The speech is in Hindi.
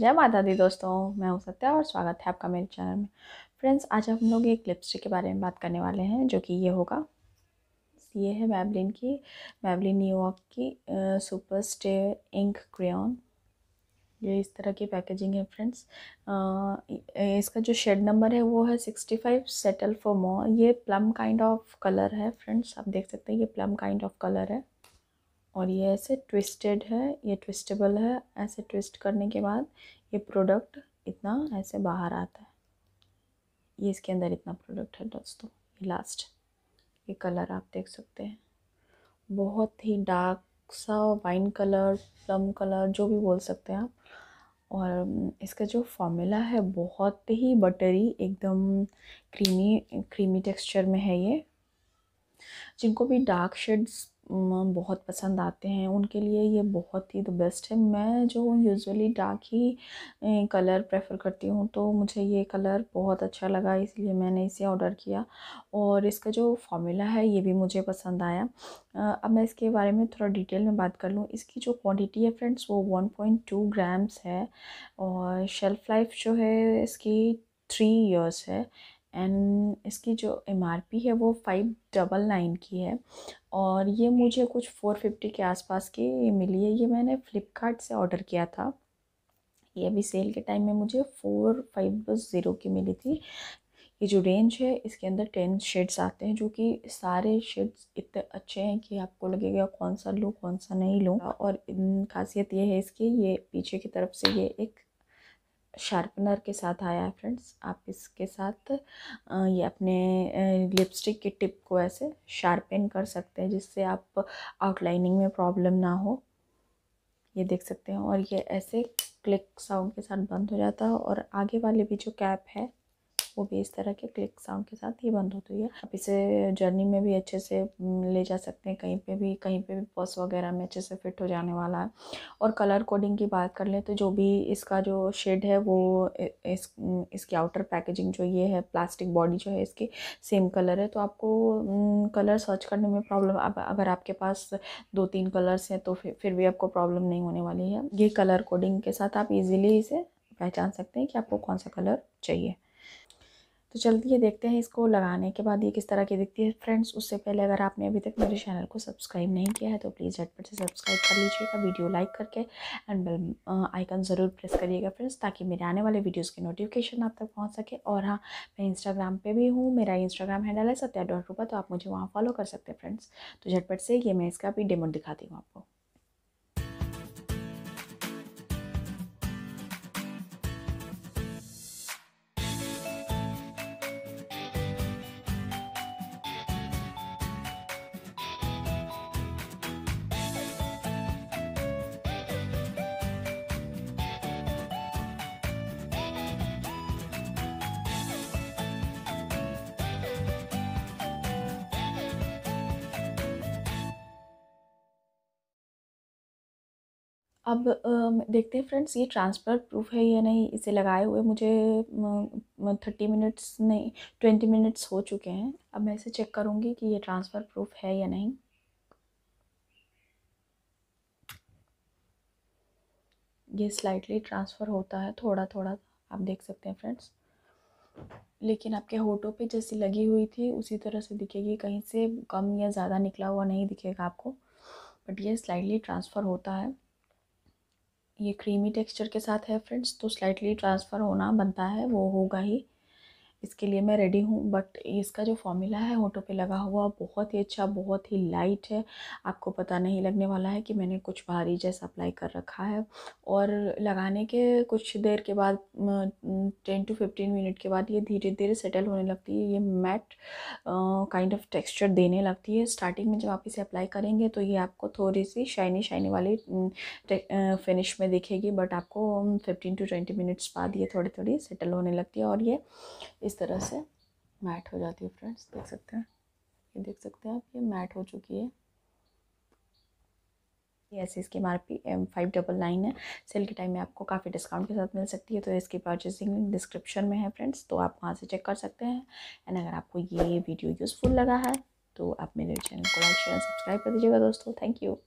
जय माता दी दोस्तों मैं हूं सत्या और स्वागत है आपका मेरे चैनल में फ्रेंड्स आज हम लोग एक लिपस्टिक के बारे में बात करने वाले हैं जो कि ये होगा ये है मैबलिन की मैबलिन न्यूयॉर्क की सुपर स्टे इंक क्रेन ये इस तरह की पैकेजिंग है फ्रेंड्स इसका जो शेड नंबर है वो है sixty five settle for more ये प्लम काइंड ऑफ कलर है फ्रेंड्स आप देख सकते हैं ये प्लम काइंड ऑफ कलर है और ये ऐसे ट्विस्टेड है ये ट्विस्टेबल है ऐसे ट्विस्ट करने के बाद ये प्रोडक्ट इतना ऐसे बाहर आता है ये इसके अंदर इतना प्रोडक्ट है दोस्तों ये लास्ट ये कलर आप देख सकते हैं बहुत ही डार्क सा वाइन कलर प्लम कलर जो भी बोल सकते हैं आप और इसका जो फॉर्मूला है बहुत ही बटरी एकदम क्रीमी क्रीमी टेक्सचर में है ये जिनको भी डार्क शेड्स बहुत पसंद आते हैं उनके लिए ये बहुत ही द बेस्ट है मैं जो यूजुअली डार्क ही कलर प्रेफर करती हूँ तो मुझे ये कलर बहुत अच्छा लगा इसलिए मैंने इसे ऑर्डर किया और इसका जो फॉर्मूला है ये भी मुझे पसंद आया अब मैं इसके बारे में थोड़ा डिटेल में बात कर लूँ इसकी जो क्वान्टिटी है फ्रेंड्स वो वन ग्राम्स है और शेल्फ़ लाइफ जो है इसकी थ्री ईयर्स है एंड इसकी जो एम है वो फाइव डबल नाइन की है और ये मुझे कुछ फ़ोर फिफ्टी के आसपास की मिली है ये मैंने फ़्लिपकार्ट से ऑर्डर किया था ये अभी सेल के टाइम में मुझे फ़ोर फाइव ज़ीरो की मिली थी ये जो रेंज है इसके अंदर टेन शेड्स आते हैं जो कि सारे शेड्स इतने अच्छे हैं कि आपको लगेगा कौन सा लूँ कौन सा नहीं लूँ और खासियत ये है इसकी ये पीछे की तरफ से ये एक शार्पनर के साथ आया है फ्रेंड्स आप इसके साथ ये अपने लिपस्टिक की टिप को ऐसे शार्पन कर सकते हैं जिससे आप आउटलाइनिंग में प्रॉब्लम ना हो ये देख सकते हैं और ये ऐसे क्लिक साउंड के साथ बंद हो जाता है और आगे वाले भी जो कैप है वो भी इस तरह के क्लिक साउंड के साथ ही बंद होती है आप इसे जर्नी में भी अच्छे से ले जा सकते हैं कहीं पे भी कहीं पे भी पर्स वगैरह में अच्छे से फिट हो जाने वाला है और कलर कोडिंग की बात कर लें तो जो भी इसका जो शेड है वो इस इसकी आउटर पैकेजिंग जो ये है प्लास्टिक बॉडी जो है इसकी सेम कलर है तो आपको कलर सर्च करने में प्रॉब्लम अगर आपके पास दो तीन कलर्स हैं तो फिर फिर भी आपको प्रॉब्लम नहीं होने वाली है ये कलर कोडिंग के साथ आप इजीली इसे पहचान सकते हैं कि आपको कौन सा कलर चाहिए तो चलती है देखते हैं इसको लगाने के बाद ये किस तरह की दिखती है फ्रेंड्स उससे पहले अगर आपने अभी तक मेरे चैनल को सब्सक्राइब नहीं किया है तो प्लीज़ झटपट से सब्सक्राइब कर लीजिएगा वीडियो लाइक करके एंड बेल आइकन ज़रूर प्रेस करिएगा फ्रेंड्स ताकि मेरे आने वाले वीडियोज़ के नोटिफिकेशन आप तक पहुँच सके और हाँ मैं इंस्टाग्राम पर भी हूँ मेरा इंस्टाग्राम हैंडल है सत्या डॉट रूपा तो आप मुझे वहाँ फॉलो कर सकते हैं फ्रेंड्स तो झटपट से ये मैं इसका भी डेमो दिखाती हूँ आपको अब देखते हैं फ्रेंड्स ये ट्रांसफ़र प्रूफ है या नहीं इसे लगाए हुए मुझे थर्टी मिनट्स नहीं ट्वेंटी मिनट्स हो चुके हैं अब मैं इसे चेक करूँगी कि ये ट्रांसफ़र प्रूफ है या नहीं ये स्लाइटली ट्रांसफ़र होता है थोड़ा थोड़ा आप देख सकते हैं फ्रेंड्स लेकिन आपके होटो पे जैसी लगी हुई थी उसी तरह से दिखेगी कहीं से कम या ज़्यादा निकला हुआ नहीं दिखेगा आपको बट ये स्लाइटली ट्रांसफ़र होता है ये क्रीमी टेक्सचर के साथ है फ्रेंड्स तो स्लाइटली ट्रांसफ़र होना बनता है वो होगा ही इसके लिए मैं रेडी हूँ बट इसका जो फॉर्मूला है होटो पे लगा हुआ बहुत ही अच्छा बहुत ही लाइट है आपको पता नहीं लगने वाला है कि मैंने कुछ भारी जैसा अप्लाई कर रखा है और लगाने के कुछ देर के बाद टेन टू फिफ्टीन मिनट के बाद ये धीरे धीरे सेटल होने लगती है ये मैट काइंड ऑफ टेक्स्चर देने लगती है स्टार्टिंग में जब आप इसे अप्लाई करेंगे तो ये आपको थोड़ी सी शाइनी शाइनी वाली फिनिश में दिखेगी बट आपको फिफ्टीन टू ट्वेंटी मिनट्स बाद ये थोड़ी थोड़ी सेटल होने लगती है और ये इस तरह से मैट हो जाती है फ्रेंड्स देख सकते हैं ये देख सकते हैं आप ये मैट हो चुकी है ऐसे इसकी M R P M five double nine है सेल के टाइम में आपको काफ़ी डिस्काउंट के साथ मिल सकती है तो इसकी परचेसिंग डिस्क्रिप्शन में है फ्रेंड्स तो आप वहाँ से चेक कर सकते हैं एंड अगर आपको ये वीडियो यूज़फुल लगा है तो आप मेरे चैनल को लाइक शेयर सब्सक्राइब कर दीजिएगा दोस्तों थैंक यू